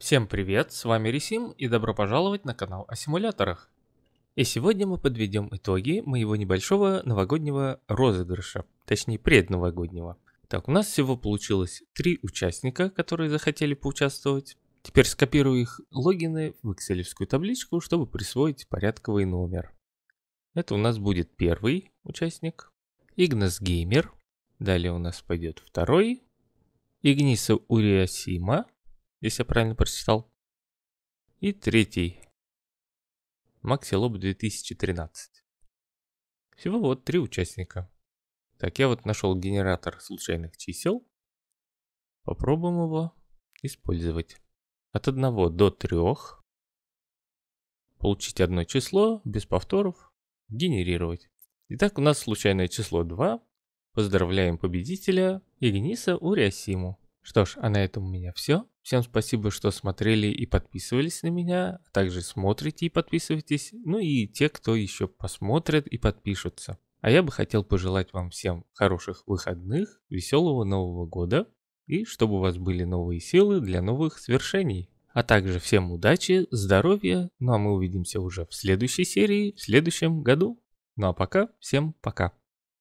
Всем привет, с вами Ресим и добро пожаловать на канал о симуляторах. И сегодня мы подведем итоги моего небольшого новогоднего розыгрыша, точнее предновогоднего. Так, у нас всего получилось три участника, которые захотели поучаствовать. Теперь скопирую их логины в экселевскую табличку, чтобы присвоить порядковый номер. Это у нас будет первый участник, Игнас Геймер. Далее у нас пойдет второй, Игниса Уриасима если я правильно прочитал. И третий. Максилоб 2013. Всего вот три участника. Так, я вот нашел генератор случайных чисел. Попробуем его использовать. От 1 до 3. Получить одно число без повторов. Генерировать. Итак, у нас случайное число 2. Поздравляем победителя Игниса Урясиму. Что ж, а на этом у меня все. Всем спасибо, что смотрели и подписывались на меня, а также смотрите и подписывайтесь, ну и те, кто еще посмотрит и подпишутся. А я бы хотел пожелать вам всем хороших выходных, веселого Нового года и чтобы у вас были новые силы для новых свершений. А также всем удачи, здоровья, ну а мы увидимся уже в следующей серии, в следующем году. Ну а пока, всем пока.